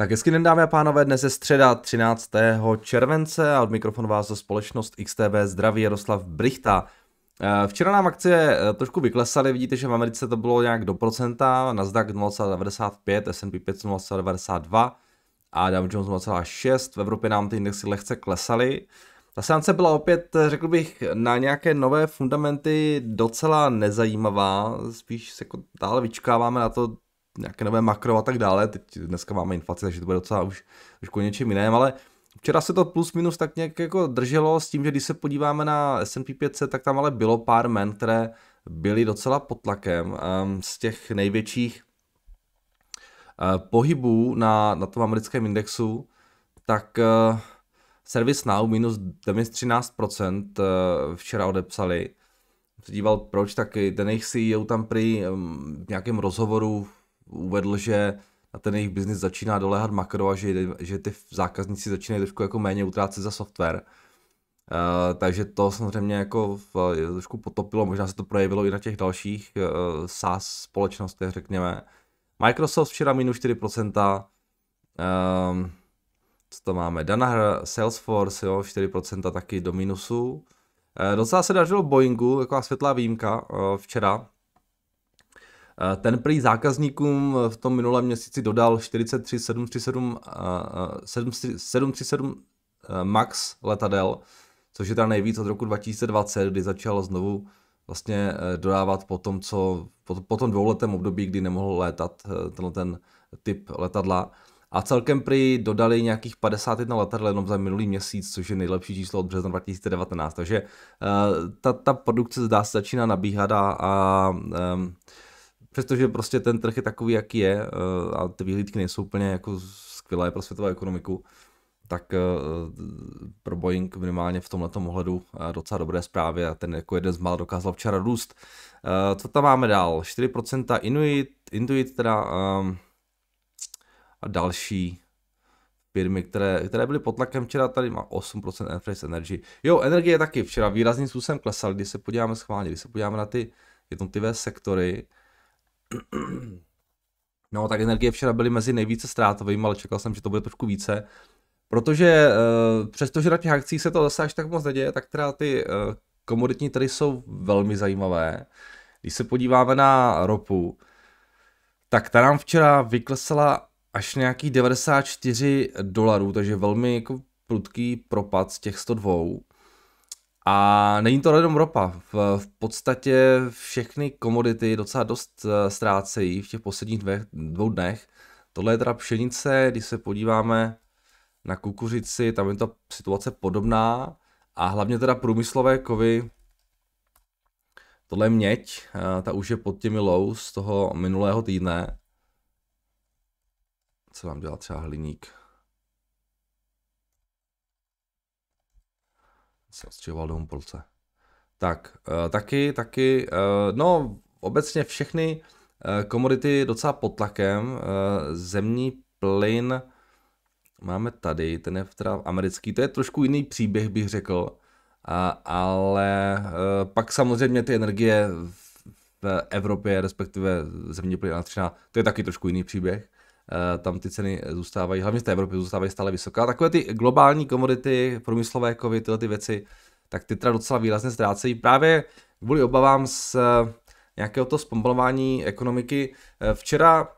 Tak hezky den dámy a pánové, dnes je středa 13. července a od mikrofonu vás za společnost XTB zdraví Jaroslav Brichta. Eh, včera nám akcie eh, trošku vyklesaly, vidíte, že v Americe to bylo nějak do procenta, Nasdaq 0,95, S&P 500 0,92 a Dow Jones 0,6, v Evropě nám ty indexy lehce klesaly. Ta seance byla opět, eh, řekl bych, na nějaké nové fundamenty docela nezajímavá, spíš se jako dále vyčkáváme na to, nějaké nové makro a tak dále. Teď dneska máme inflaci, takže to bude docela už, už o něčem jiném, ale Včera se to plus minus tak nějak jako drželo s tím, že když se podíváme na S&P 500, tak tam ale bylo pár men, které byly docela pod tlakem um, z těch největších uh, pohybů na, na tom americkém indexu, tak uh, Now minus 13% uh, eh, včera odepsali. Díval proč, tak ten jejich CEO tam při um, ehm, nějakém rozhovoru uvedl, že na ten jejich biznis začíná doléhat makro a že, že ty zákazníci začínají trošku jako méně utrácet za software. Uh, takže to samozřejmě jako v, trošku potopilo, možná se to projevilo i na těch dalších uh, SaaS společnostech, řekněme. Microsoft včera minus 4%, uh, ehm, co to máme, Danaher, Salesforce, jo, 4% taky do minusu. Uh, docela se dařilo Boeingu, taková světlá výjimka uh, včera, Eh, ten prý zákazníkům eh, v tom minulém měsíci dodal 43 737, 737 MAX letadel, což je teda nejvíc od roku 2020, kdy začal znovu vlastně eh, dodávat po tom, co, po, po tom dvouletém období, kdy nemohl létat tenhle ten typ letadla. A celkem prý dodali nějakých 51 letadel jenom za minulý měsíc, což je nejlepší číslo od března 2019. Takže ta, ta produkce zdá se začíná nabíhat a, a Přestože prostě ten trh je takový, jaký je eh, a ty výhlídky nejsou úplně jako skvělé pro světovou ekonomiku, tak eh, pro Boeing minimálně v tomhle ohledu eh, docela dobré zprávy a ten jako jeden z mal dokázal včera růst. Co tam máme dál? 4% Inuit, Intuit teda ehm, a další firmy, které, které byly pod tlakem. Včera tady má 8% Enphase Energy. Jo, energie taky včera výrazným způsobem klesaly, když se podíváme schválně, když se podíváme na ty jednotlivé sektory, No, tak energie včera byly mezi nejvíce ztrátovými, ale čekal jsem, že to bude trošku více. Protože uh, přestože na těch akcích se to zase až tak moc neděje, tak teda ty uh, komoditní trhy jsou velmi zajímavé. Když se podíváme na ropu, tak ta nám včera vyklesala až nějakých 94 dolarů, takže velmi jako prudký propad z těch 102. A není to jenom ropa. V, v podstatě všechny komodity docela dost eh, ztrácejí v těch posledních dvě, dvou dnech. Tohle je teda pšenice, když se podíváme na kukuřici, tam je ta situace podobná. A hlavně teda průmyslové kovy, tohle je měď, eh, ta už je pod těmi low z toho minulého týdne. Co vám dělá třeba hliník? se odstěhoval do Humpolce. Tak, eh, taky, taky, eh, no obecně všechny eh, komodity docela pod tlakem, zemní plyn máme tady, ten je teda americký, to je trošku jiný příběh bych řekl, ale pak samozřejmě ty energie v Evropě, respektive zemní plyn a to je taky trošku jiný příběh. Eh, tam ty ceny zůstávají, hlavně v té Evropě zůstávají stále vysoká. Takové ty globální komodity, průmyslové kovy, tyhle ty věci, tak ty teda docela výrazně ztrácejí právě kvůli obavám z eh, nějakého to zpomalování ekonomiky. Eh, včera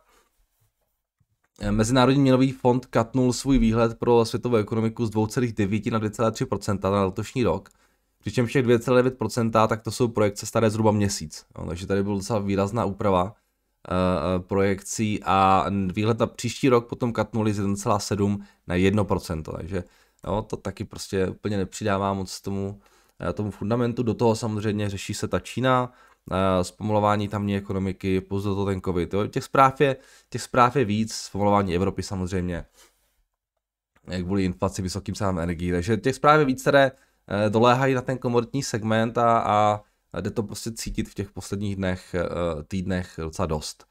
Mezinárodní měnový fond katnul svůj výhled pro světovou ekonomiku z 2,9 na 2,3 na letošní rok. Přičemž těch 2,9%, tak to jsou projekce staré zhruba měsíc. takže tady byla docela výrazná úprava. Eh, eh, projekcí a výhled na příští rok potom katnuli z 1,7 na 1%, takže no, to taky prostě úplně nepřidává moc tomu, eh, tomu fundamentu. Do toho samozřejmě řeší se ta Čína, zpomalování tamní ekonomiky, plus do toho ten covid. Jo. Těch, zpráv je, těch zpráv je víc, zpomalování Evropy samozřejmě, jak kvůli inflaci, vysokým cenám energií, takže těch zpráv je víc, které doléhají na ten komoditní segment a, a jde to prostě cítit v těch posledních dnech, eh, týdnech docela dost.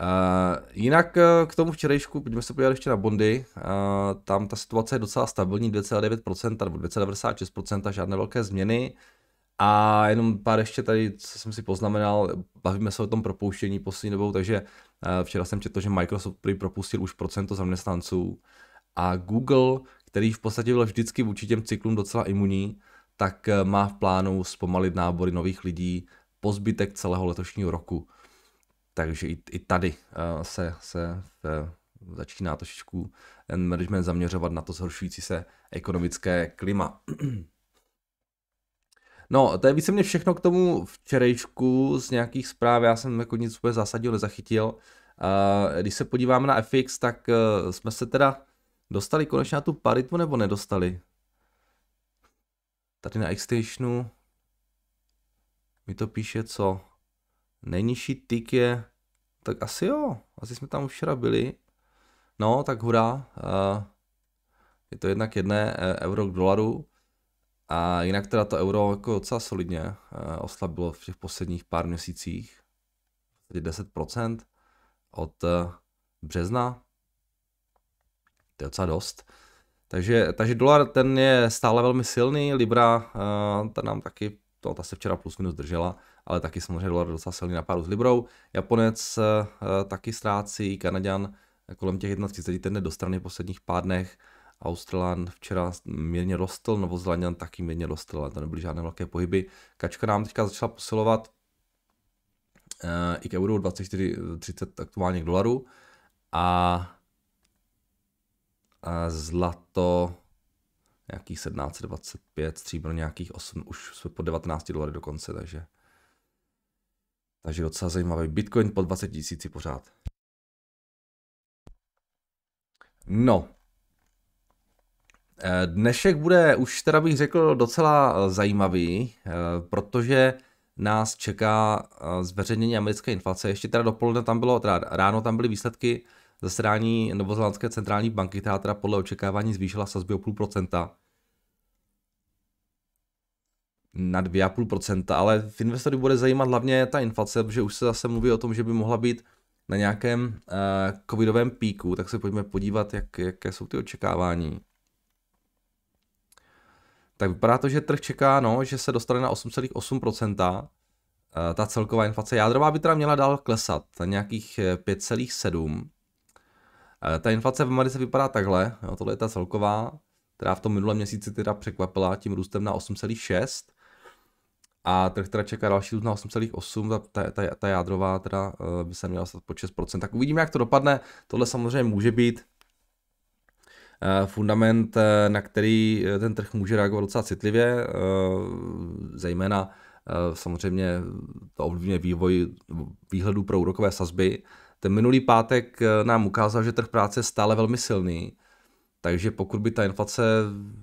Eh, jinak eh, k tomu včerejšku, pojďme se podívat ještě na bondy, tam ta situace je docela stabilní, 2,9% nebo 2,96%, žádné velké změny. A jenom pár ještě tady, co jsem si poznamenal, bavíme se o tom propouštění poslední dobou, takže včera jsem četl, že Microsoft prý propustil už procento zaměstnanců a Google, který v podstatě byl vždycky vůči těm cyklům docela imunní, tak eh, má v plánu zpomalit nábory nových lidí po zbytek celého letošního roku. Takže i, i tady eh, se, se v, eh, začíná trošičku management zaměřovat na to zhoršující se ekonomické klima. No, to je víceméně všechno k tomu včerejšku z nějakých zpráv, já jsem jako nic úplně zasadil, nezachytil. Když se podíváme na FX, tak jsme se teda dostali konečně na tu paritu nebo nedostali? Tady na Xstationu mi to píše co? Nejnižší tik je, tak asi jo, asi jsme tam už včera byli. No, tak hurá, eh, je to jednak jedné eh, euro k dolaru. A jinak teda to euro jako docela solidně eh, oslabilo v těch posledních pár měsících. 10% od března. To je docela dost. Takže, takže dolar ten je stále velmi silný, Libra eh, ta nám taky, to, ta se včera plus minus držela, ale taky samozřejmě dolar docela silný na páru s Librou. Japonec eh, eh, taky ztrácí, Kanaďan kolem těch 31 ten do strany v posledních pár dnech. Australan včera mírně rostl, Novozelandian taky mírně rostl, ale to nebyly žádné velké pohyby. Kačka nám teďka začala posilovat i k euru 24,30 aktuálně k dolaru a zlato nějakých 1725, stříbro nějakých 8, už jsme po 19 dolarů dokonce, takže takže docela zajímavý. Bitcoin po 20 tisíci pořád. No. Eh, dnešek bude už teda bych řekl docela eh, zajímavý, eh, protože nás čeká zveřejnění americké inflace. Ještě teda dopoledne tam bylo, teda ráno tam byly výsledky zasedání Novozelandské centrální banky, která teda podle očekávání zvýšila sazby o půl procenta na 2,5%, ale v investory bude zajímat hlavně ta inflace, protože už se zase mluví o tom, že by mohla být na nějakém uh, covidovém píku, tak se pojďme podívat, jak, jaké jsou ty očekávání. Tak vypadá to, že trh čeká, no, že se dostane na 8,8%. Eh, ta celková inflace jádrová by teda měla dál klesat na nějakých eh, ta inflace v Americe vypadá takhle, jo, tohle je ta celková, která v tom minulém měsíci teda překvapila tím růstem na 8,6 a trh teda čeká další růst na 8,8, ta, ta, ta jádrová teda eh, by se měla stát po 6%. Tak uvidíme, jak to dopadne, tohle samozřejmě může být eh, fundament, eh, na který ten trh může reagovat docela citlivě, zejména samozřejmě to ovlivňuje vývoj výhledu pro úrokové sazby, ten minulý pátek eh, nám ukázal, že trh práce je stále velmi silný, takže pokud by ta inflace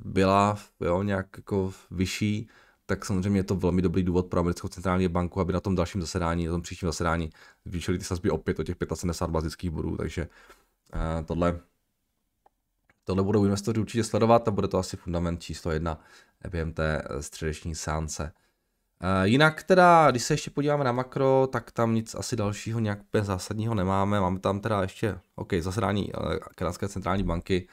byla jo, nějak jako vyšší, tak samozřejmě je to velmi dobrý důvod pro americkou centrální banku, aby na tom dalším zasedání, na tom příštím zasedání zvýšili ty sazby opět o těch 75 bazických bodů, takže eh, tohle, tohle budou investoři určitě sledovat a bude to asi fundament číslo jedna e během té eh, středeční sánce. Jinak teda, když se ještě podíváme na makro, tak tam nic asi dalšího nějak zásadního nemáme. Máme tam teda ještě, OK, zasedání eh, Kanadské centrální banky,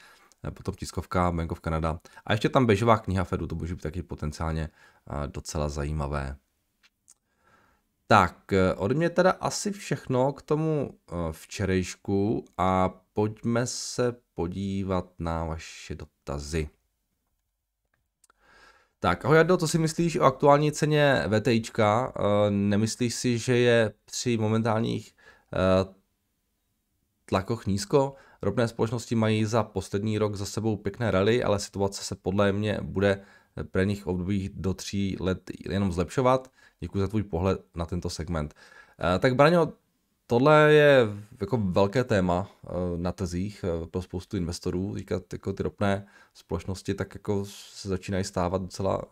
eh, potom tiskovka Bank of Canada a ještě tam bežová kniha Fedu, to může být taky potenciálně eh, docela zajímavé. Tak, ode mě teda asi všechno k tomu včerejšku a pojďme se podívat na vaše dotazy. Tak ahoj Jardo, co si myslíš o aktuální ceně VTIčka? Eh, nemyslíš si, že je při momentálních eh, tlakoch nízko? Ropné společnosti mají za poslední rok za sebou pěkné rally, ale situace se podle mě bude pro nich obdobích do tří let jenom zlepšovat. Děkuji za tvůj pohled na tento segment. Eh, tak Braňo, tohle je jako velké téma eh, na tezích eh, pro spoustu investorů. Říkat, jako ty ropné společnosti tak jako se začínají stávat docela,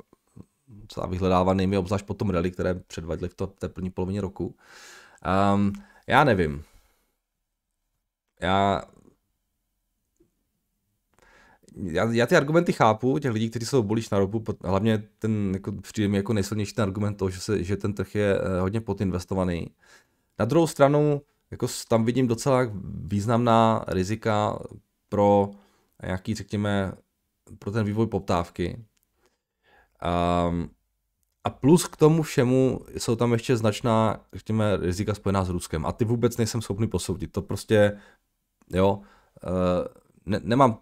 docela vyhledávanými, obzvlášť po tom rally, které předvedly v to, té první polovině roku. Um, já nevím. Já já, já ty argumenty chápu, těch lidí, kteří jsou bolíš na ropu, hlavně ten jako, přijde mi jako nejsilnější ten argument toho, že, se, že ten trh je eh, hodně podinvestovaný. Na druhou stranu, jako tam vidím docela významná rizika pro nějaký, řekněme, pro ten vývoj poptávky. Um, a plus k tomu všemu jsou tam ještě značná, řekněme, rizika spojená s Ruskem. A ty vůbec nejsem schopný posoudit. To prostě, jo, eh, ne, nemám,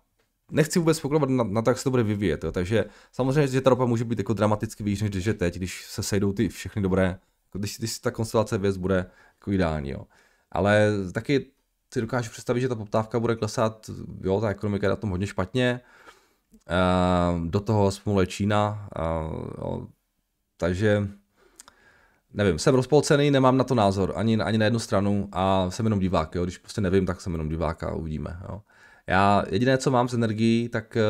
nechci vůbec spokojovat na, na to, jak se to bude vyvíjet. Jo. Takže samozřejmě, že ta ropa může být jako dramaticky výš, než je teď, když se sejdou ty všechny dobré, jako když, když ta konstelace věc bude jako ideální, jo. Ale taky si dokážu představit, že ta poptávka bude klesat, jo, ta ekonomika je na tom hodně špatně, do toho smůle Čína, jo, takže nevím, jsem rozpolcený, nemám na to názor, ani, ani na jednu stranu a jsem jenom divák, jo, když prostě nevím, tak jsem jenom divák a uvidíme, jo. Já jediné, co mám z energií, tak eh,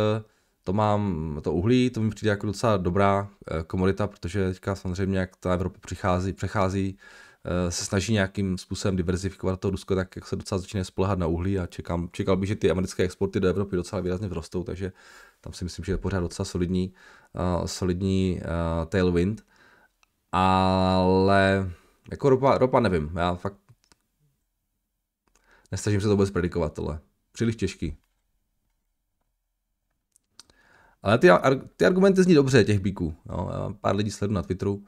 to mám, to uhlí, to mi přijde jako docela dobrá eh, komodita, protože teďka samozřejmě, jak ta Evropa přichází, přechází Eh, se snaží nějakým způsobem diverzifikovat to Rusko, tak jak se docela začíná spolehat na uhlí a čekám, čekal bych, že ty americké exporty do Evropy docela výrazně vrostou, takže tam si myslím, že je pořád docela solidní, uh, solidní uh, tailwind. Ale jako ropa, ropa nevím, já fakt nestažím se to vůbec predikovat tohle. Příliš těžký. Ale ty, ty argumenty zní dobře, těch bíků. No, pár lidí sledu na Twitteru.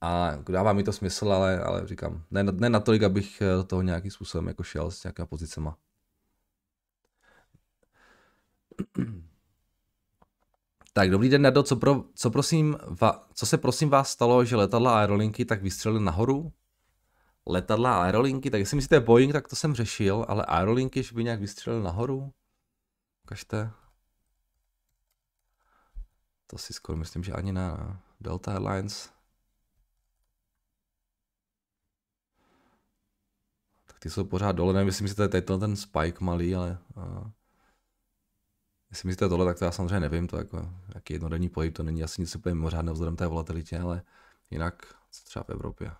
A dává mi to smysl, ale, ale říkám, ne, ne natolik, abych eh, do toho nějakým způsobem jako šel s nějakýma pozicema. Tak, dobrý den, Nado, co, pro, co, prosím, va, co se prosím vás stalo, že letadla a aerolinky tak vystřelily nahoru? Letadla a aerolinky, tak jestli myslíte Boeing, tak to jsem řešil, ale aerolinky, že by nějak vystřelily nahoru? Ukažte. To si skoro myslím, že ani na Delta Airlines. tak ty jsou pořád dole, nevím, jestli myslíte tady ten spike malý, ale uh, jestli myslíte tohle, tak to já samozřejmě nevím, to jako jaký jednodenní pohyb, to není asi nic úplně mimořádného vzhledem té volatilitě, ale jinak co třeba v Evropě.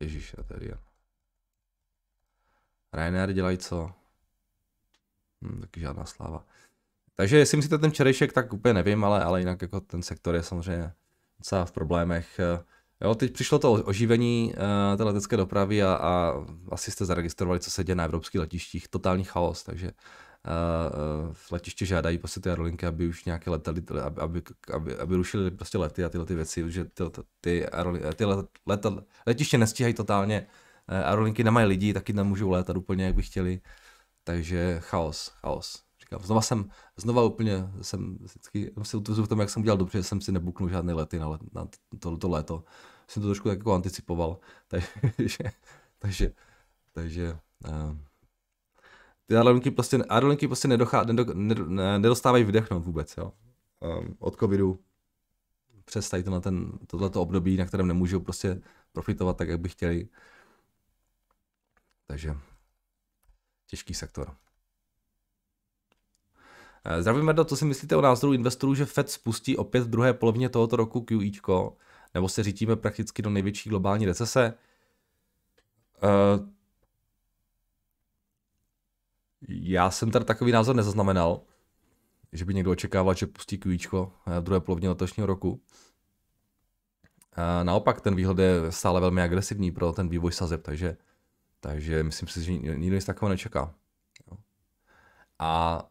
Ježíš, tady jen. Ryanair dělají co? Hm, taky žádná sláva. Takže jestli myslíte ten čerešek, tak úplně nevím, ale, ale jinak jako ten sektor je samozřejmě docela v problémech. Eh, jo, teď přišlo to oživení uh, té letecké dopravy a, a asi jste zaregistrovali, co se děje na evropských letištích. Totální chaos, takže uh, eh, letiště žádají prostě ty aerolinky, aby už nějaké letali, aby, aby, aby, aby rušili prostě lety a tyhle ty věci, že ty, ty, aerolinky, ty let, let, letiště nestíhají totálně, uh, aerolinky nemají lidi, taky nemůžou létat úplně, jak by chtěli, takže chaos, chaos říkám, znova jsem, znova úplně jsem vždycky si utvrzuji v tom, jak jsem udělal dobře, že jsem si nebuknul žádné lety na, let, na to, to léto. Jsem to trošku tak jako anticipoval, takže, takže, takže uh, ty aerolinky prostě, aerolinky prostě nedochá, nedo, ne, nedostávají vydechnout vůbec, jo. Um, od covidu přes tady na ten, tohleto období, na kterém nemůžou prostě profitovat tak, jak by chtěli. Takže těžký sektor. Eh, Zdravím, Merdo, co si myslíte o názoru investorů, že Fed spustí opět v druhé polovině tohoto roku QE, nebo se řítíme prakticky do největší globální recese? Eh, já jsem tady takový názor nezaznamenal, že by někdo očekával, že pustí QE eh, v druhé polovině letošního roku. naopak ten výhled je stále velmi agresivní pro ten vývoj sazeb, takže, takže myslím si, že nikdo nic takového nečeká. A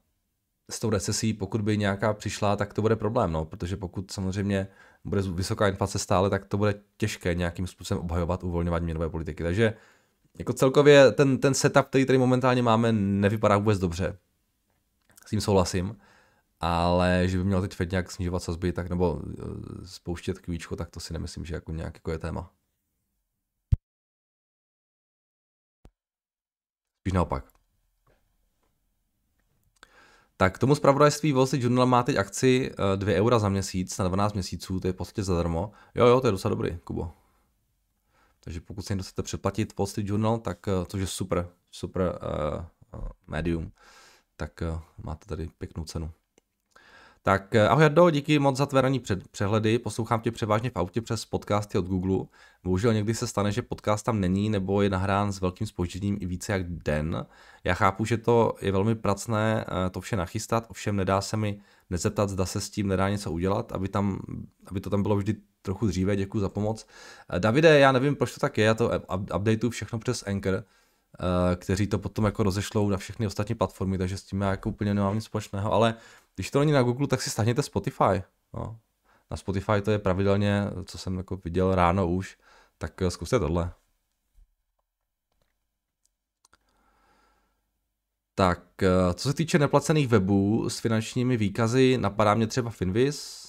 s tou recesí, pokud by nějaká přišla, tak to bude problém, no, protože pokud samozřejmě bude vysoká inflace stále, tak to bude těžké nějakým způsobem obhajovat uvolňování měnové politiky. Takže jako celkově ten, ten setup, který tady momentálně máme, nevypadá vůbec dobře. S tím souhlasím. Ale že by měl teď Fed nějak snižovat sazby, tak nebo eh, spouštět kvíčko, tak to si nemyslím, že jako nějak jako je téma. Spíš naopak. Tak tomu zpravodajství Wall Street Journal má teď akci 2 eh, eura za měsíc na 12 měsíců, to je v podstatě zadarmo. Jo, jo, to je docela dobrý, Kubo. Takže pokud si někdo chcete přeplatit Wall Street Journal, tak eh, což je super, super uh, uh, médium, tak uh, máte tady pěknou cenu. Tak eh, ahoj Jardo, díky moc za tvé ranní přehledy, poslouchám tě převážně v autě přes podcasty od Google. Bohužel někdy se stane, že podcast tam není nebo je nahrán s velkým spožděním i více jak den. Já chápu, že to je velmi pracné eh, to vše nachystat, ovšem nedá se mi nezeptat, zda se s tím nedá něco udělat, aby, tam, aby to tam bylo vždy trochu dříve, děkuji za pomoc. Eh, Davide, já nevím, proč to tak je, já to updateu všechno přes Anchor, kteří to potom jako rozešlou na všechny ostatní platformy, takže s tím já jako úplně nemám nic společného, ale když to není na Google, tak si stáhněte Spotify. No. Na Spotify to je pravidelně, co jsem jako viděl ráno už, tak eh, zkuste tohle. Tak, eh, co se týče neplacených webů s finančními výkazy, napadá mě třeba Finviz.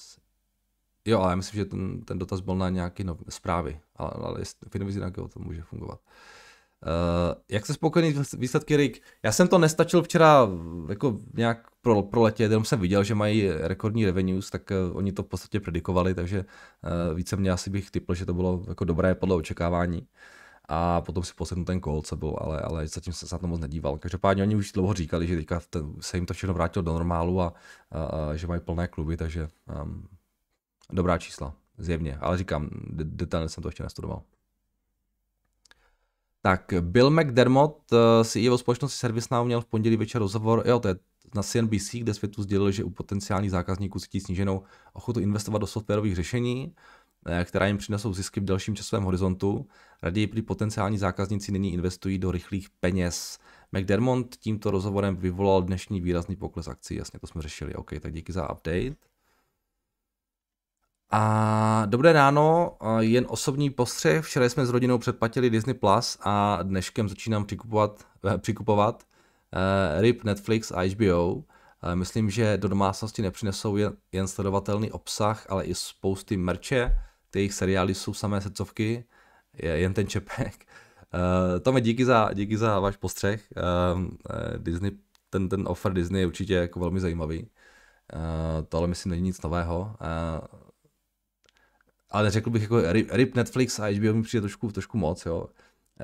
Jo, ale já myslím, že ten, ten dotaz byl na nějaké nov... zprávy, ale, ale Finviz jinak jo, to může fungovat. Uh, Eh, jak se spokojený výsledky Rick? Já jsem to nestačil včera jako nějak pro, proletět, jenom jsem viděl, že mají rekordní revenues, tak eh, oni to v podstatě predikovali, takže uh, mě asi bych typl, že to bylo jako dobré podle očekávání a potom si posednu ten call co byl, ale, ale zatím jsem se na to moc nedíval. Každopádně oni už dlouho říkali, že teďka ten, se jim to všechno vrátilo do normálu a, a, a že mají plné kluby, takže um, dobrá čísla, zjevně. Ale říkám, detailně jsem to ještě nestudoval. Tak Bill McDermott, eh, CEO společnosti ServiceNow, měl v pondělí večer rozhovor, jo, to je na CNBC, kde světu sdělil, že u potenciálních zákazníků cítí sníženou ochotu investovat do softwarových řešení, eh, která jim přinesou zisky v delším časovém horizontu. Raději při potenciální zákazníci nyní investují do rychlých peněz. McDermott tímto rozhovorem vyvolal dnešní výrazný pokles akcí, jasně to jsme řešili, OK, tak díky za update. A dobré ráno, jen osobní postřeh. Včera jsme s rodinou předplatili Disney Plus a dneškem začínám přikupovat, eh, přikupovat uh, eh, RIP Netflix a HBO. Uh, eh, myslím, že do domácnosti nepřinesou jen, jen sledovatelný obsah, ale i spousty merče. Ty jejich seriály jsou samé srdcovky, je, jen ten čepek. Uh, Tome, díky za, díky za váš postřeh. Uh, Disney, ten, ten offer Disney je určitě jako velmi zajímavý. Uh, ale myslím není nic nového. Uh, ale řekl bych jako rip, rip Netflix a HBO mi přijde trošku, trošku moc, jo.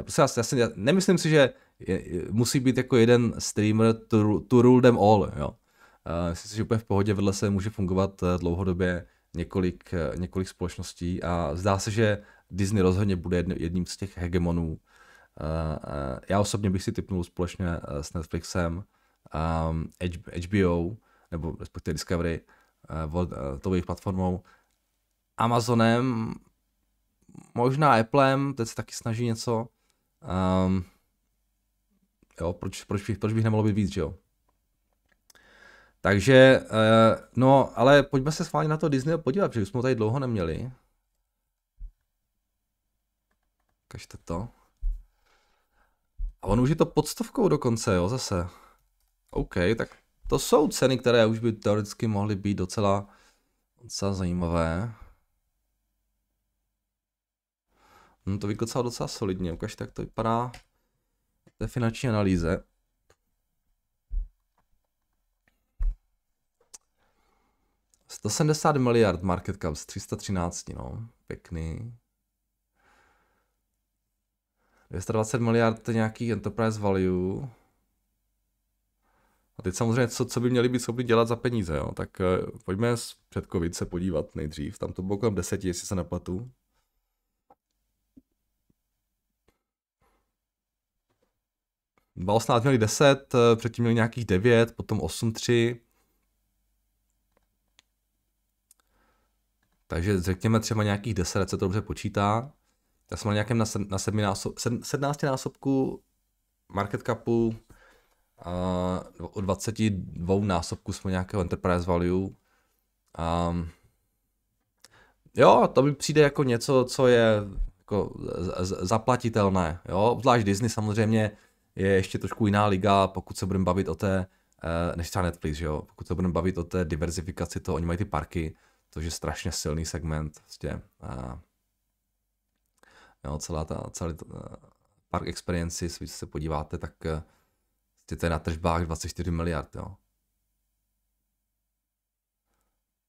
Prostě já, já, si, já nemyslím si, že je, musí být jako jeden streamer to, to rule them all, jo. Uh, myslím si, že úplně v pohodě vedle se může fungovat eh, dlouhodobě několik, eh, několik společností a zdá se, že Disney rozhodně bude jedním z těch hegemonů. Já osobně bych si typnul společně s Netflixem, HBO, ehm, nebo respektive Discovery, tou jejich platformou, Amazonem, možná Applem, teď se taky snaží něco. Um, jo, proč, proč, bych, proč bych nemohl být víc, že jo? Takže, uh, no, ale pojďme se schválně na to Disney podívat, protože jsme ho tady dlouho neměli. Kažte to. A on už je to pod stovkou dokonce, jo, zase. OK, tak to jsou ceny, které už by teoreticky mohly být docela, docela zajímavé. No to vykocal docela solidně, ukažte, jak to vypadá v té finanční analýze. ...170 miliard market cap z 313, no, pěkný. 220 miliard to nějaký enterprise value. A teď samozřejmě, co, co by měli být schopni dělat za peníze, jo? tak eh, pojďme před COVID se podívat nejdřív. Tam to bylo kolem 10, jestli se nepletu. 2018 měli 10, eh, předtím měli nějakých 9, potom 8, 3. Takže řekněme třeba nějakých 10, se to dobře počítá. Já jsem na nějakém na, na násob, 17 násobku market capu a o 22 násobku jsme nějakého enterprise value. A jo, to mi přijde jako něco, co je jako zaplatitelné, jo, zvlášť Disney samozřejmě je ještě trošku jiná liga, pokud se budeme bavit o té, eh, než třeba Netflix, že jo? pokud se budeme bavit o té diverzifikaci, to oni mají ty parky, to je strašně silný segment, vlastně, prostě, a, eh, jo, celá ta, celý ta, eh, park experience, když se podíváte, tak prostě to je na tržbách 24 miliard, jo.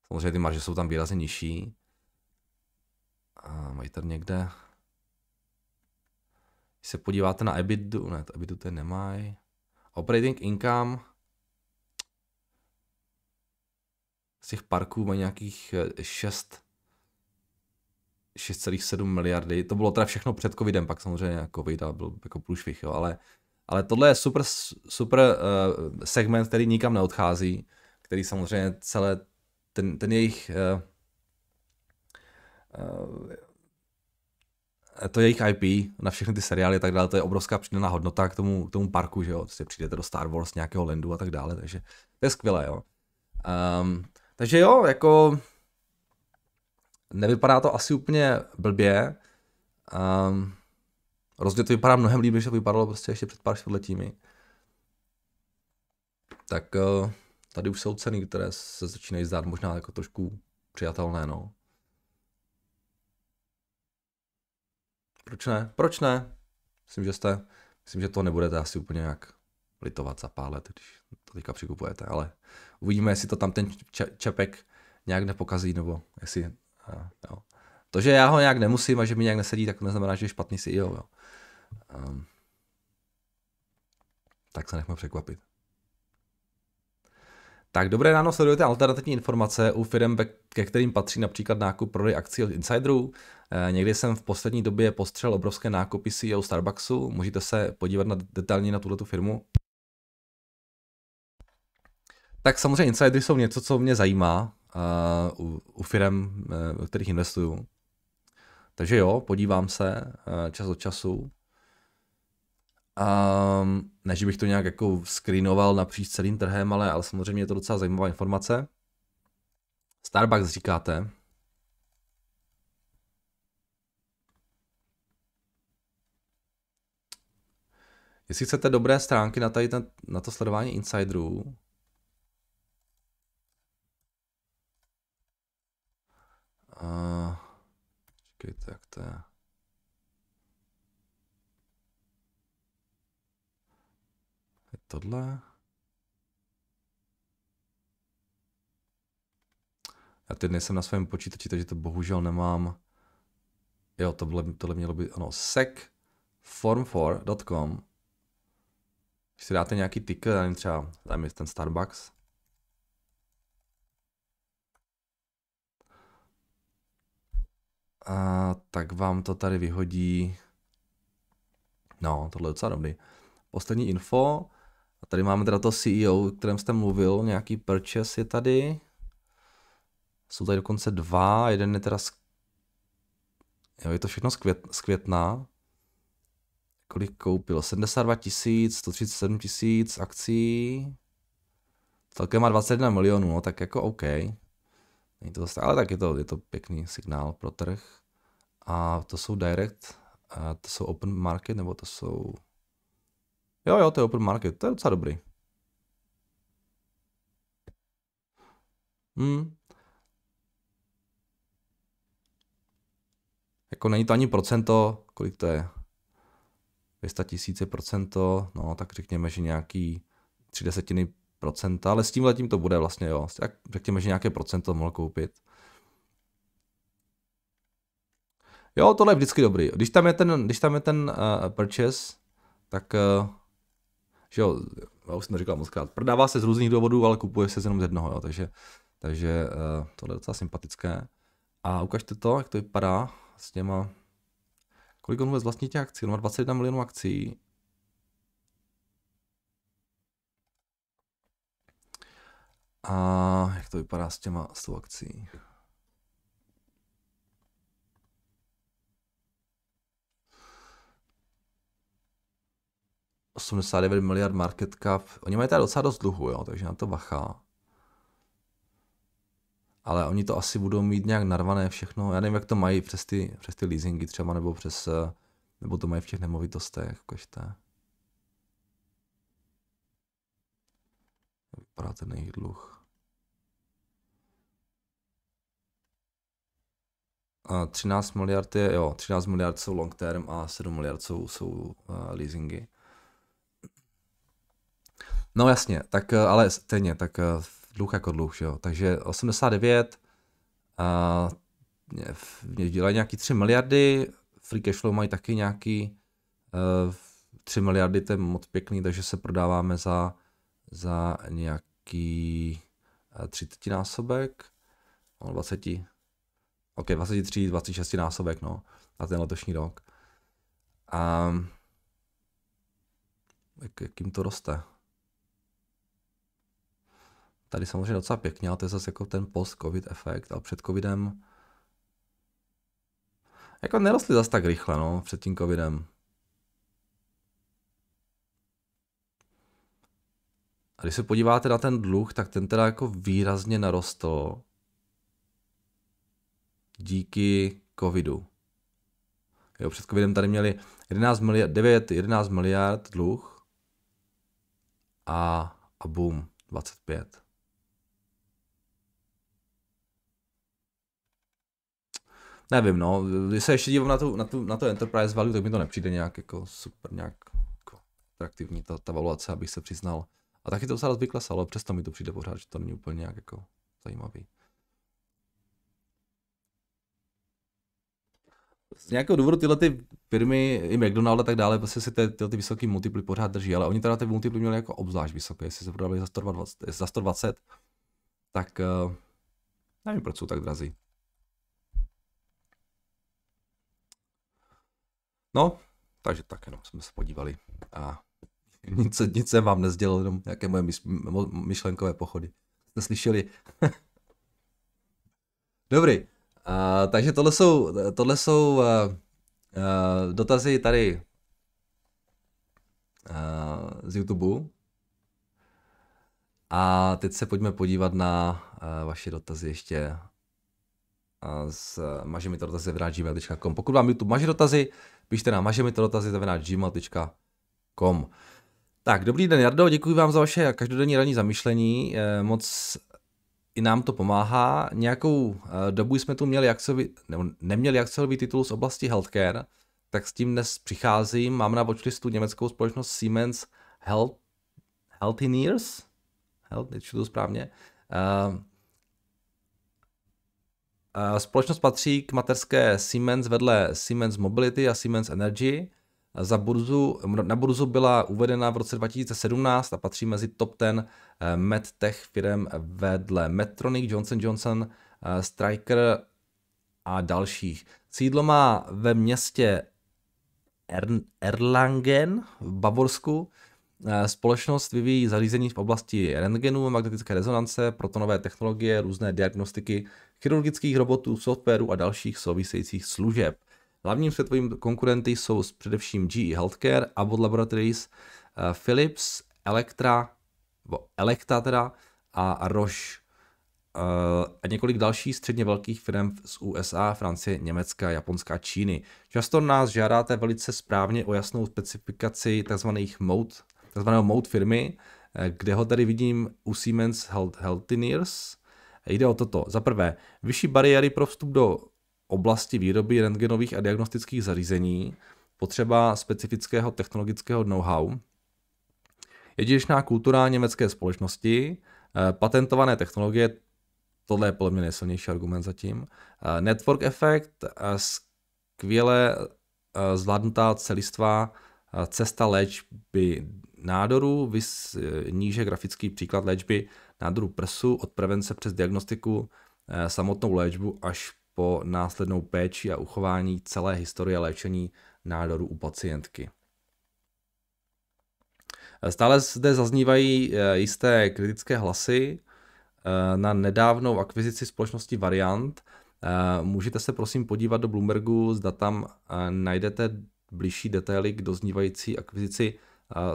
Samozřejmě ty marže jsou tam výrazně nižší. A mají tady někde, když se podíváte na EBITDA, ne, to EBITu to nemají. Operating income z těch parků má nějakých 6 eh, 6,7 miliardy. To bylo teda všechno před covidem, pak samozřejmě jako covid a byl jako průšvih, jo, ale, ale tohle je super, super uh, segment, který nikam neodchází, který samozřejmě celé ten, ten jejich uh, uh, to jejich IP na všechny ty seriály a tak dále, to je obrovská přidaná hodnota k tomu, k tomu parku, že jo, prostě přijdete do Star Wars, nějakého landu a tak dále, takže to je skvělé, jo. Um, takže jo, jako nevypadá to asi úplně blbě, um, ehm, rozdíl to vypadá mnohem líp, než to vypadalo prostě ještě před pár čtvrtletími. Tak uh, tady už jsou ceny, které se začínají zdát možná jako trošku přijatelné, no. Proč ne? Proč ne? Myslím, že jste, myslím, že to nebudete asi úplně nějak litovat za pár let, když to teďka přikupujete, ale uvidíme, jestli to tam ten čepek nějak nepokazí, nebo jestli, a, eh, jo. To, že já ho nějak nemusím a že mi nějak nesedí, tak to neznamená, že je špatný si e jo. jo. Um, ehm, tak se nechme překvapit. Tak dobré ráno, sledujete alternativní informace u firm, ke kterým patří například nákup prodej akcí od insiderů. Eh, někdy jsem v poslední době postřel obrovské nákupy CEO Starbucksu. Můžete se podívat na detailně na tuto firmu? Tak samozřejmě insidery jsou něco, co mě zajímá uh, u, u firm, uh, eh, kterých investuju. Takže jo, podívám se uh, čas od času. A ehm, ne, že bych to nějak jako screenoval napříč celým trhem, ale, ale samozřejmě je to docela zajímavá informace. Starbucks říkáte, Jestli chcete dobré stránky na, tady na to sledování insiderů, uh, čekejte, jak to je. tohle. Já teď nejsem na svém počítači, takže to bohužel nemám. Jo, tohle, tohle mělo být, ano, secform4.com. Když si dáte nějaký ticket, já nevím, třeba tam je ten Starbucks. A tak vám to tady vyhodí. No, tohle je docela dobrý. Poslední info, a tady máme teda to CEO, o kterém jste mluvil, nějaký purchase je tady. Jsou tady dokonce dva, jeden je teda z... Jo, je to všechno z, květ, z května. Kolik koupil? 72 tisíc, 137 tisíc akcí. Celkem má 21 milionů, no, tak jako OK. Není to zase, ale tak je to, je to pěkný signál pro trh. A to jsou direct, to jsou open market, nebo to jsou Jo, jo, to je open market, to je docela dobrý. Hmm. Jako není to ani procento, kolik to je? 200 tisíce procento, no tak řekněme, že nějaký 3 desetiny procenta, ale s tím letím to bude vlastně, jo. Tak řekněme, že nějaké procento mohl koupit. Jo, tohle je vždycky dobrý. Když tam je ten, když tam je ten uh, purchase, tak uh, že jo, já už jsem to říkal moc krát, prodává se z různých důvodů, ale kupuje se jenom z jednoho, jo, takže, takže uh, tohle je docela sympatické. A ukažte to, jak to vypadá s těma, kolik on vůbec vlastní těch akcí, on má 21 milionů akcí. A jak to vypadá s těma, s tou akcí? 89 miliard market cap. Oni mají tady docela dost dluhu, jo, takže na to bacha. Ale oni to asi budou mít nějak narvané všechno. Já nevím, jak to mají přes ty, přes ty leasingy třeba, nebo přes, nebo to mají v těch nemovitostech, jakožte. Vypadá ten jejich dluh. A 13 miliard je, jo, 13 miliard jsou long term a 7 miliard jsou, jsou uh, leasingy. No jasně, tak eh, ale stejně, tak eh, dluh jako dluh, jo. Takže 89, a dělají nějaký 3 miliardy, free cash flow mají taky nějaký uh, eh, 3 miliardy, to je moc pěkný, takže se prodáváme za, za nějaký 30 násobek, no 20, ok, 23, 26 násobek, no, na ten letošní rok. A jak, jak jim to roste? tady samozřejmě docela pěkně, ale to je zase jako ten post-covid efekt, ale před covidem jako nerostly zase tak rychle, no, před tím covidem. A když se podíváte na ten dluh, tak ten teda jako výrazně narostl díky covidu. Jo, před covidem tady měli 11 miliard, 9, 11 miliard dluh a, a boom, 25. nevím, no, když se ještě dívám na, tu, na, tu, na to Enterprise Value, tak mi to nepřijde nějak jako super, nějak jako atraktivní ta, ta valuace, abych se přiznal. A taky to docela vyklesalo, ale přesto mi to přijde pořád, že to není úplně nějak jako zajímavý. z nějakého důvodu tyhle ty firmy, i McDonald a tak dále, prostě si ty, tyhle ty vysoké multiply pořád drží, ale oni teda ty multiply měli jako obzvlášť vysoké, jestli se prodali za 120, za 120 tak uh, nevím, proč jsou tak drazí. No, takže tak jenom jsme se podívali a nic, nic jsem vám nezdělal, jenom nějaké moje myšlenkové pochody. Jste slyšeli? Dobrý, a, takže tohle jsou, tohle jsou a, a, dotazy tady a, z YouTube. A teď se pojďme podívat na a, vaše dotazy ještě s dotazy gmail.com. Pokud vám YouTube maže dotazy, pište na dotazy gmail.com. Tak, dobrý den Jardo, děkuji vám za vaše každodenní ranní zamyšlení, eh, moc i nám to pomáhá. Nějakou eh, dobu jsme tu měli akciový, nebo neměli akciový titul z oblasti healthcare, tak s tím dnes přicházím. Mám na watchlistu německou společnost Siemens Health, Healthineers, Health, to správně, uh, Společnost patří k materské Siemens vedle Siemens Mobility a Siemens Energy. Za burzu, na burzu byla uvedena v roce 2017 a patří mezi top 10 eh, medtech firm vedle Medtronic, Johnson Johnson, eh, Stryker a dalších. Sídlo má ve městě Erlangen v Bavorsku. Eh, společnost vyvíjí zařízení v oblasti rentgenu, magnetické rezonance, protonové technologie, různé diagnostiky chirurgických robotů, softwaru a dalších souvisejících služeb. Hlavním světovým konkurenty jsou především GE Healthcare, Abbott Laboratories, eh, Philips, bo Electa teda, a Roche eh, a několik dalších středně velkých firm z USA, Francie, Německa, Japonska a Číny. Často nás žádáte velice správně o jasnou specifikaci tzv. mode, tzv. mode firmy, eh, kde ho tady vidím u Siemens Healthineers, Jde o toto. Za prvé, vyšší bariéry pro vstup do oblasti výroby rentgenových a diagnostických zařízení, potřeba specifického technologického know-how, jedinečná kultura německé společnosti, eh, patentované technologie, tohle je podle mě nejsilnější argument zatím, eh, network efekt, eh, skvěle zvládnutá celistva cesta léčby nádoru, níže grafický příklad léčby nádoru prsu od prevence přes diagnostiku, eh, samotnou léčbu až po následnou péči a uchování celé historie léčení nádoru u pacientky. Eh, stále zde zaznívají eh, jisté kritické hlasy na nedávnou akvizici společnosti Variant. Můžete se prosím podívat do Bloombergu, zda tam najdete blížší detaily k doznívající akvizici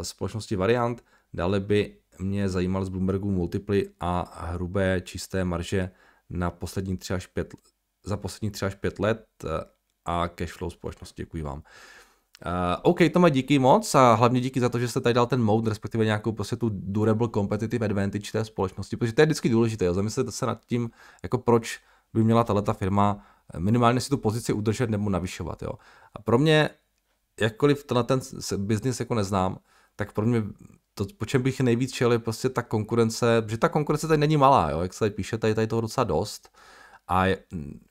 společnosti Variant. Dále by mě zajímal z Bloombergu multiply a hrubé čisté marže na poslední 3 až 5, za poslední 3 až 5 let eh, a cashflow společnosti. Děkuji vám. Uh, OK, Tome, díky moc a hlavně díky za to, že jste tady dal ten mode, respektive nějakou prostě tu durable competitive advantage té společnosti, protože to je vždycky důležité, jo. zamyslete se nad tím, jako proč by měla tato firma minimálně si tu pozici udržet nebo navyšovat. Jo. A pro mě, jakkoliv tenhle ten business jako neznám, tak pro mě to, po čem bych nejvíc šel, je prostě ta konkurence, že ta konkurence tady není malá, jo, jak se tady píše, tady, tady toho docela dost. A je,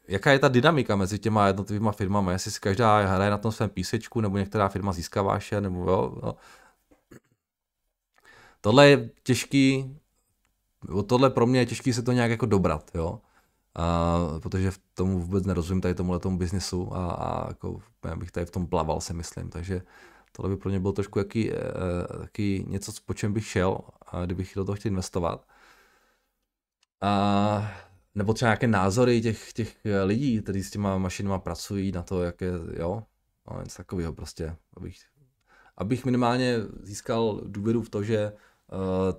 jaká je ta dynamika mezi těma jednotlivými firmami, jestli si každá hraje na tom svém písečku, nebo některá firma získává še, nebo jo. No. Tohle je těžký, tohle pro mě je těžký se to nějak jako dobrat, jo. A, protože v tomu vůbec nerozumím tady tomuhle tomu biznesu a, a jako, já bych tady v tom plaval, si myslím, takže tohle by pro mě bylo trošku jaký, eh, jaký něco, po čem bych šel, kdybych do toho chtěl investovat. A, nebo třeba nějaké názory těch, těch eh, lidí, kteří s těma mašinama pracují na to, jak je, jo, no, něco takového prostě, abych, abych minimálně získal důvěru v to, že eh,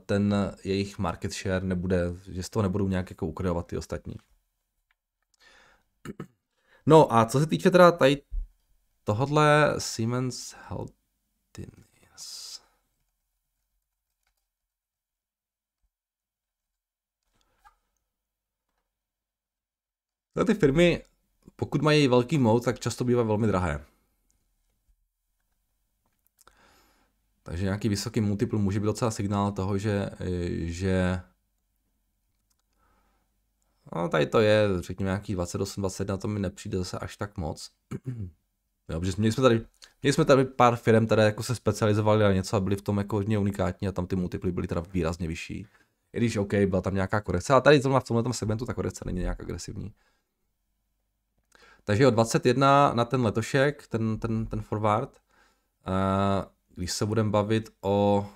ten jejich market share nebude, že z toho nebudou nějak jako ukryvat ty ostatní. No a co se týče teda tady tohodle Siemens Health, Martinez. Tady ty firmy, pokud mají velký mout, tak často bývá velmi drahé. Takže nějaký vysoký multiple může být docela signál toho, že, že no tady to je, řekněme nějaký 28, 21, to mi nepřijde zase až tak moc. Jo, protože měli jsme tady, měli jsme tady pár firm, které jako se specializovaly na něco a byly v tom jako hodně unikátní a tam ty multiply byly teda výrazně vyšší. I když OK, byla tam nějaká korekce, ale tady zrovna v tomhle segmentu ta korekce není nějak agresivní. Takže jo, 21 na ten letošek, ten, ten, ten forward. Uh, když se budeme bavit o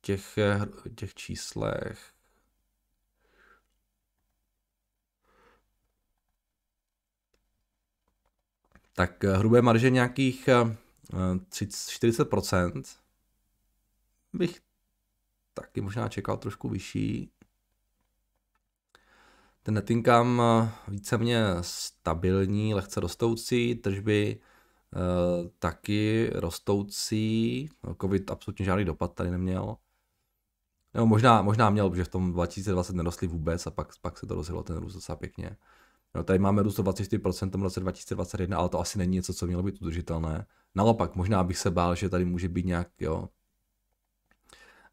těch, eh, těch číslech, tak eh, hrubé marže nějakých 30-40% eh, eh, bych taky možná čekal trošku vyšší. Ten net income mě stabilní, lehce rostoucí, tržby taky rostoucí, no, covid absolutně žádný dopad tady neměl. Nebo možná, možná měl, protože v tom 2020 nerostly vůbec a pak, pak se to rozjelo ten růst docela pěkně. Jo, tady máme růst o 24% v roce 2021, ale to asi není něco, co mělo být udržitelné. Naopak, možná bych se bál, že tady může být nějak, jo,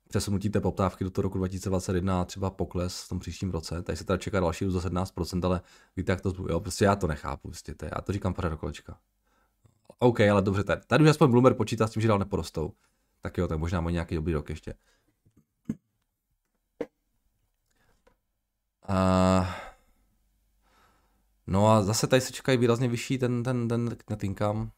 přesunutí té poptávky do toho roku 2021 a třeba pokles v tom příštím roce. Tady se teda čeká další růst za 17%, ale víte, jak to jo, prostě já to nechápu, prostě to, já to říkám pořád do kolečka. OK, ale dobře, tady, tady už aspoň Bloomer počítá s tím, že dál neporostou. Tak jo, tak možná mají nějaký dobrý rok ještě. Uh... No a zase tady se čekají výrazně vyšší ten, ten, ten, ten income.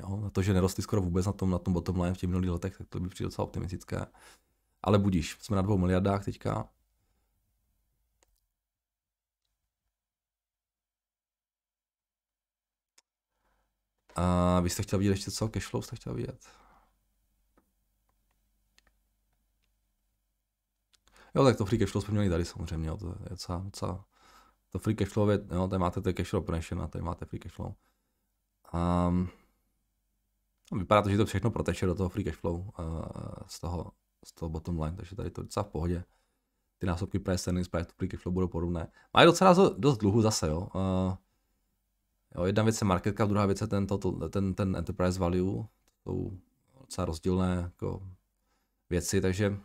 Jo, na to, že nerostly skoro vůbec na tom, na tom bottom line v těch minulých letech, tak to by přijde docela optimistické. Ale budíš, jsme na dvou miliardách teďka. A vy jste chtěl vidět ještě co? Cashflow jste chtěl vidět? Jo, tak to free cashflow jsme měli tady samozřejmě, jo, to je docela, docela to free cashflow flow, no, tady máte to cashflow operation a tady máte free cashflow. Um, ehm, no, vypadá to, že to všechno proteče do toho free cashflow uh, eh, z, toho, z toho bottom line, takže tady to je docela v pohodě. Ty násobky price earnings, price to free cashflow budou podobné. Mají docela dost dluhu zase, jo. Uh, jo jedna věc je marketka, druhá věc je ten, to, to, ten, ten enterprise value. To jsou docela rozdílné jako věci, takže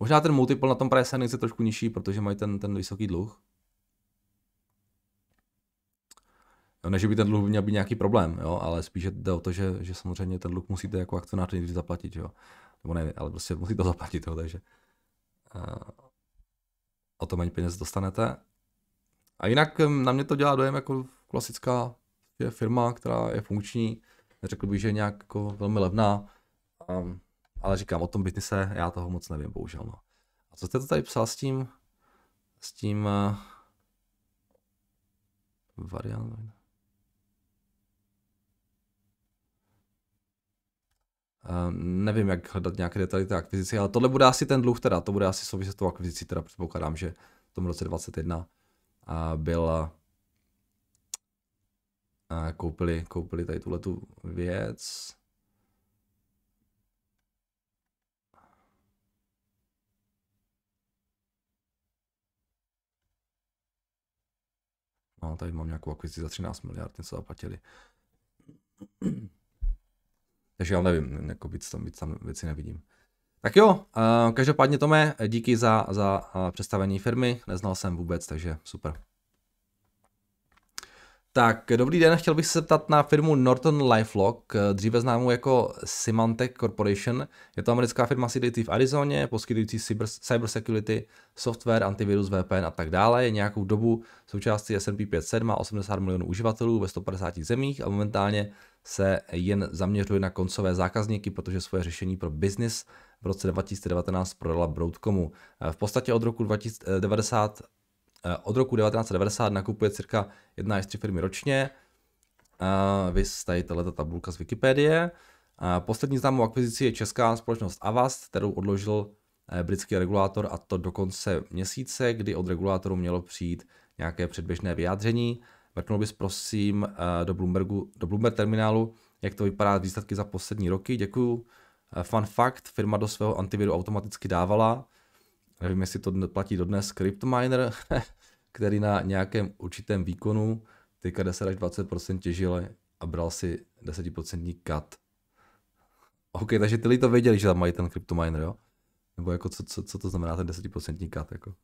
možná ten multiple na tom price earnings je trošku nižší, protože mají ten, ten vysoký dluh. Jo, no, ne, že by ten dluh měl být nějaký problém, jo, ale spíše jde o to, že, že samozřejmě ten dluh musíte jako akcionář někdy zaplatit, jo. Nebo ne, ale prostě musíte to zaplatit, jo, takže uh, o to méně peněz dostanete. A jinak hm, na mě to dělá dojem jako klasická firma, která je funkční, řekl bych, že je nějak jako velmi levná, um, ale říkám, o tom se, já toho moc nevím, bohužel. No. A co jste to tady psal s tím, s tím uh, variant? Ehm, nevím, jak hledat nějaké detaily té akvizici, ale tohle bude asi ten dluh teda, to bude asi souviset s tou akvizicí, teda předpokládám, že v tom roce 2021 byl koupili, koupili tady tuhle tu věc. No, tady mám nějakou akvizici za 13 miliard, něco zaplatili. Takže já nevím, jako víc tam, víc tam věci nevidím. Tak jo, každopádně Tome, díky za, za představení firmy, neznal jsem vůbec, takže super. Tak, dobrý den, chtěl bych se zeptat na firmu Norton Lifelock, eh, dříve známou jako Symantec Corporation. Je to americká firma sídlící v Arizoně, poskytující cyber, cyber security, software, antivirus, VPN a tak dále. Je nějakou dobu součástí S&P 500, má 80 milionů uživatelů ve 150 zemích a momentálně se jen zaměřuje na koncové zákazníky, protože svoje řešení pro business v roce 2019 prodala Broadcomu. Eh, v podstatě od roku 2090 Eh, od roku 1990 nakupuje cirka jedna až tři firmy ročně. Eh, vy tady ta tabulka z Wikipedie. Eh, poslední známou akvizici je česká společnost Avast, kterou odložil britský regulátor a to do konce měsíce, kdy od regulátoru mělo přijít nějaké předběžné vyjádření. Vrknul bys prosím do, Bloombergu, do Bloomberg terminálu, jak to vypadá výsledky za poslední roky. Děkuju. Fun fact, firma do svého antiviru automaticky dávala nevím, jestli to platí dodnes, CryptoMiner, který na nějakém určitém výkonu teďka 10 až 20% těžil a bral si 10% cut. OK, takže ty lidi to věděli, že tam mají ten CryptoMiner, jo? Nebo jako co, co, co to znamená ten 10% cut, jako?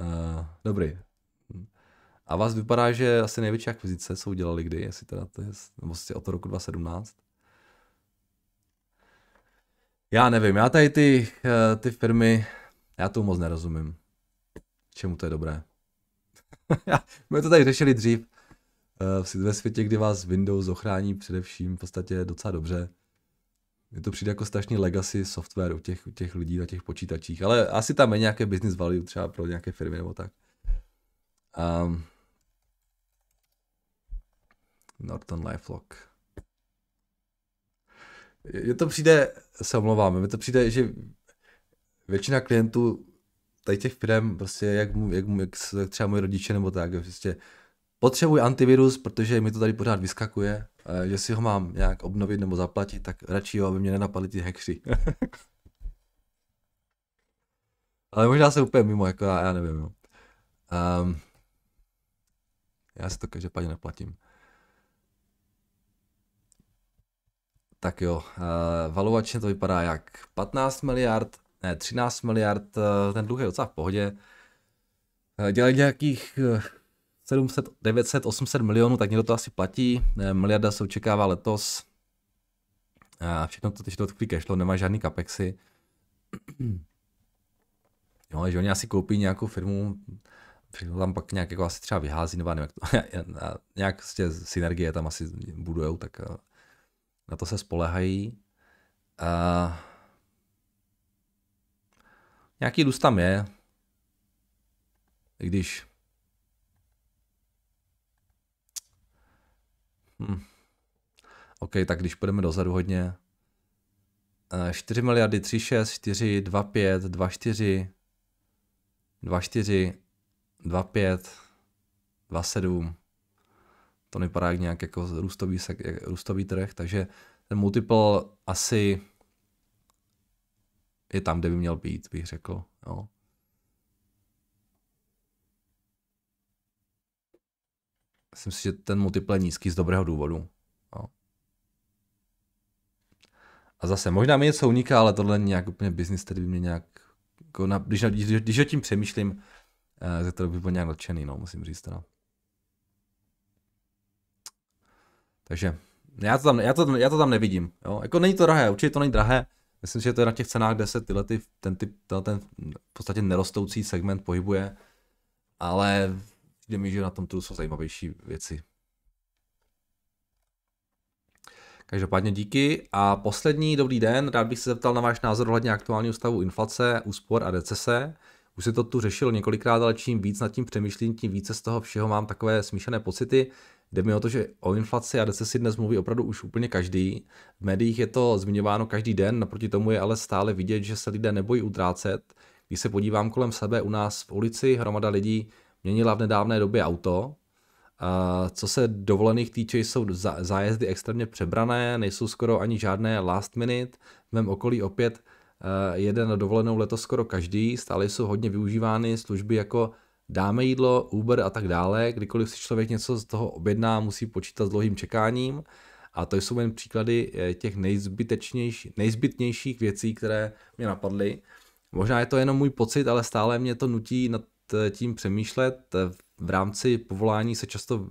Uh, dobrý. A vás vypadá, že asi největší akvizice jsou udělali kdy, jestli teda to je, nebo vlastně od roku 2017? Já nevím, já tady ty, eh, ty firmy, já to moc nerozumím. K čemu to je dobré? My to tady řešili dřív eh, ve světě, kdy vás Windows ochrání především v podstatě docela dobře. Mně to přijde jako strašný legacy software u těch, u těch lidí na těch počítačích, ale asi tam je nějaké business value třeba pro nějaké firmy nebo tak. Um, Norton Lifelock. Je to přijde, se omlouvám, mi to přijde, že většina klientů tady těch firm, prostě jak, mu, jak, mu, jak třeba moje rodiče nebo tak, prostě potřebuji antivirus, protože mi to tady pořád vyskakuje, že si ho mám nějak obnovit nebo zaplatit, tak radši jo, aby mě nenapadli ty hekři. Ale možná se úplně mimo, jako já, já nevím. Um, já si to každopádně neplatím. Tak jo, eh, valuačně to vypadá jak 15 miliard, ne 13 miliard, eh, ten dluh je docela v pohodě. Eh, dělají nějakých 700, 900, 800 milionů, tak někdo to asi platí. miliarda se očekává letos. A všechno to teď to tkví šlo nemá žádný kapexy. Jo, že oni asi koupí nějakou firmu, tam pak nějak jako asi třeba vyhází, nebo nevím, jak to, nějak z synergie tam asi budujou, tak na to se spolehají. Uh, nějaký růst tam je, i když... Hmm. OK, tak když půjdeme dozadu hodně. Uh, eh, 4 miliardy, 3, 6, 4, 2, 5, 2, 4, 2, 4, 2, 5, 2, 7 to vypadá jak nějak jako růstový, růstový trh, takže ten multiple asi je tam, kde by měl být, bych řekl. Jo. Myslím si, že ten multiple je nízký z dobrého důvodu. Jo. A zase, možná mi něco uniká, ale tohle není nějak úplně business, který by mě nějak, jako na, když, když, když o tím přemýšlím, ze eh, to bych byl nějak nadšený, no, musím říct teda. Takže já to tam, já to, já to tam nevidím. Jo? Jako není to drahé, určitě to není drahé. Myslím si, že to je na těch cenách, kde se tyhle ty, ten typ, ten, ten v podstatě nerostoucí segment pohybuje. Ale přijde mi, že na tom tu jsou zajímavější věci. Každopádně díky. A poslední dobrý den, rád bych se zeptal na váš názor ohledně aktuálního stavu inflace, úspor a recese. Už se to tu řešilo několikrát, ale čím víc nad tím přemýšlím, tím více z toho všeho mám takové smíšené pocity. Jde mi o to, že o inflaci a recesi dnes mluví opravdu už úplně každý. V médiích je to zmiňováno každý den, naproti tomu je ale stále vidět, že se lidé nebojí utrácet. Když se podívám kolem sebe, u nás v ulici hromada lidí měnila v nedávné době auto. Co se dovolených týče, jsou zájezdy extrémně přebrané, nejsou skoro ani žádné last minute. V mém okolí opět eh, jede na dovolenou letos skoro každý, stále jsou hodně využívány služby jako dáme jídlo, Uber a tak dále. Kdykoliv si člověk něco z toho objedná, musí počítat s dlouhým čekáním. A to jsou jen příklady eh, těch nejzbytečnějších nejzbytnějších věcí, které mě napadly. Možná je to jenom můj pocit, ale stále mě to nutí nad eh, tím přemýšlet. Eh, v rámci povolání se často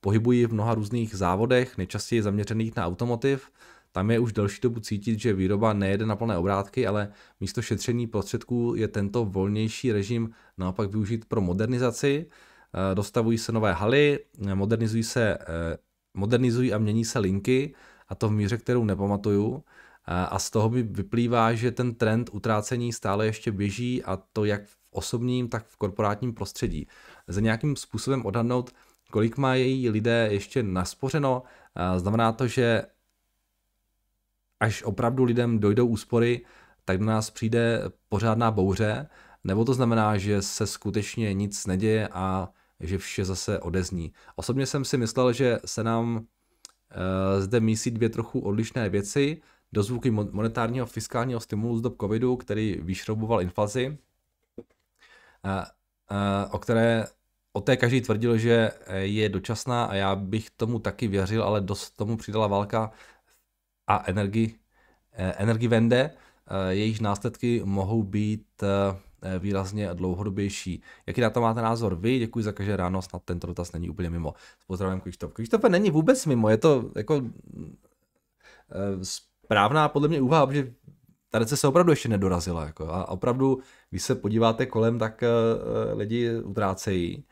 pohybuji v mnoha různých závodech, nejčastěji zaměřených na automotiv, tam je už delší dobu cítit, že výroba nejede na plné obrátky, ale místo šetření prostředků je tento volnější režim naopak využít pro modernizaci. Eh, dostavují se nové haly, eh, modernizují se, eh, modernizují a mění se linky, a to v míře, kterou nepamatuju. A z toho mi vyplývá, že ten trend utrácení stále ještě běží a to jak v osobním, tak v korporátním prostředí. Za nějakým způsobem odhadnout, kolik mají lidé ještě naspořeno, znamená to, že až opravdu lidem dojdou úspory, tak do nás přijde pořádná bouře, nebo to znamená, že se skutečně nic neděje a že vše zase odezní. Osobně jsem si myslel, že se nám e, zde mísí dvě trochu odlišné věci, dozvuky monetárního fiskálního stimulu z dob covidu, který vyšrouboval inflaci, e, e, o které o té každý tvrdil, že je dočasná a já bych tomu taky věřil, ale dost tomu přidala válka a energii, eh, energii vende, eh, jejíž následky mohou být eh, výrazně dlouhodobější. Jaký na to máte názor vy? Děkuji za každé ráno, snad tento dotaz není úplně mimo. S pozdravem Krištof. Krištofe není vůbec mimo, je to jako správná podle mě úvaha, že ta se opravdu ještě nedorazila. Jako. A opravdu, když se podíváte kolem, tak lidi utrácejí.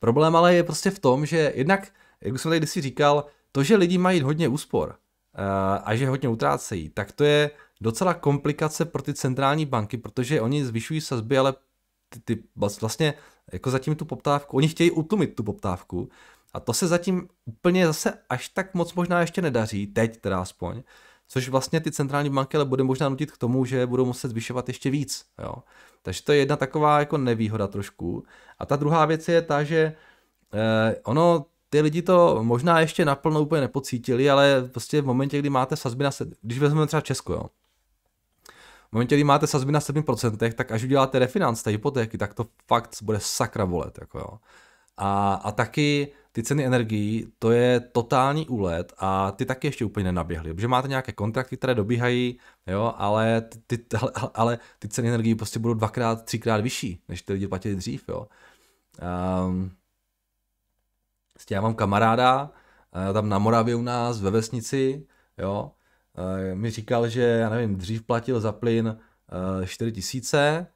Problém ale je prostě v tom, že jednak, jak už jsem tady kdysi říkal, to, že lidi mají hodně úspor, Eh, a že hodně utrácejí, tak to je docela komplikace pro ty centrální banky, protože oni zvyšují sazby, ale ty, ty vlastně jako zatím tu poptávku, oni chtějí utlumit tu poptávku a to se zatím úplně zase až tak moc možná ještě nedaří, teď teda aspoň, což vlastně ty centrální banky ale bude možná nutit k tomu, že budou muset zvyšovat ještě víc. Jo. Takže to je jedna taková jako nevýhoda trošku. A ta druhá věc je ta, že eh, ono ty lidi to možná ještě naplno úplně nepocítili, ale prostě v momentě, kdy máte sazby na, se, když vezmeme třeba Česko, jo, v momentě, kdy máte sazby na 7%, tak až uděláte refinance té hypotéky, tak to fakt bude sakra volet, Jako jo. A, a taky ty ceny energií, to je totální úlet a ty taky ještě úplně nenaběhly, protože máte nějaké kontrakty, které dobíhají, jo, ale ty, ale, ale ty ceny energií prostě budou dvakrát, třikrát vyšší, než ty lidi platili dřív. Jo. Um, Vlastně já mám kamaráda eh, tam na Moravě u nás ve vesnici, jo, eh, mi říkal, že já nevím, dřív platil za plyn 4 eh, tisíce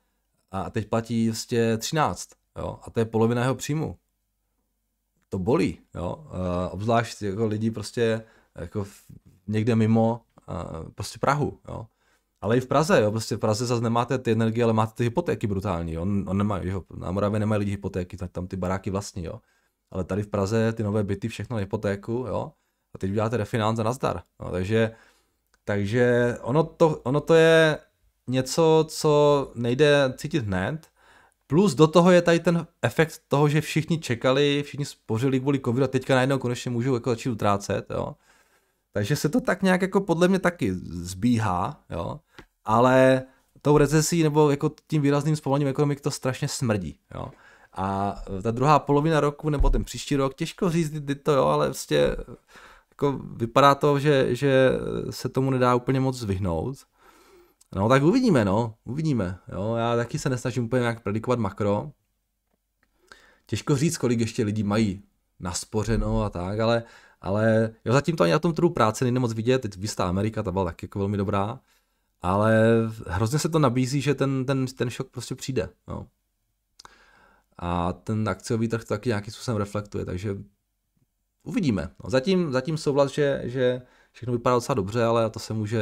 a teď platí vlastně prostě 13, jo, a to je polovina jeho příjmu. To bolí, jo, obzvlášť jako lidi prostě jako někde mimo prostě Prahu, jo. Ale i v Praze, jo, prostě v Praze zase nemáte ty energie, ale máte ty hypotéky brutální, jo. On, on nemá, jo, na Moravě nemají lidi hypotéky, tak tam ty baráky vlastní, jo ale tady v Praze ty nové byty, všechno na hypotéku, jo, a teď uděláte refinanc a nazdar. No, takže takže ono to, ono to je něco, co nejde cítit hned, Plus do toho je tady ten efekt toho, že všichni čekali, všichni spořili kvůli covidu a teďka najednou konečně můžou jako začít utrácet, jo. Takže se to tak nějak jako podle mě taky zbíhá, jo. Ale tou recesí nebo jako tím výrazným zpomalením ekonomik to strašně smrdí, jo. A ta druhá polovina roku, nebo ten příští rok, těžko říct, kdy to jo, ale vlastně jako vypadá to, že, že se tomu nedá úplně moc vyhnout. No tak uvidíme, no, uvidíme. Jo, já taky se nesnažím úplně nějak predikovat makro. Těžko říct, kolik ještě lidí mají naspořeno a tak, ale, ale jo, zatím to ani na tom trhu práce není moc vidět, teď vystá Amerika, ta byla taky jako velmi dobrá, ale hrozně se to nabízí, že ten, ten, ten šok prostě přijde. No a ten akciový trh taky nějakým způsobem reflektuje, takže uvidíme. No, zatím, zatím souhlas, že, že všechno vypadá docela dobře, ale to se může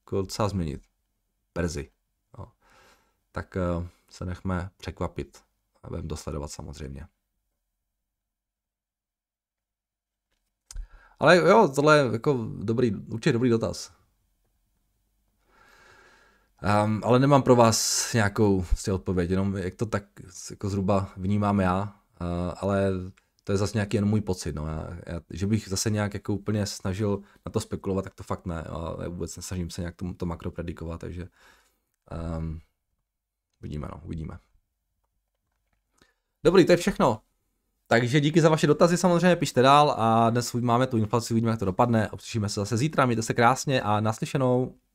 jako docela změnit. Brzy. No. Tak eh, se nechme překvapit a budeme dosledovat samozřejmě. Ale jo, tohle je jako dobrý, určitě dobrý dotaz. Um, ale nemám pro vás nějakou vlastně odpověď, jenom jak to tak jako zhruba vnímám já, uh, ale to je zase nějaký jen můj pocit. No. Já, já, že bych zase nějak jako úplně snažil na to spekulovat, tak to fakt ne. A já vůbec nesnažím se nějak tomu to makro predikovat, takže um, uvidíme, no, uvidíme. Dobrý, to je všechno. Takže díky za vaše dotazy, samozřejmě pište dál a dnes máme tu inflaci, uvidíme, jak to dopadne. Obslyšíme se zase zítra, mějte se krásně a naslyšenou.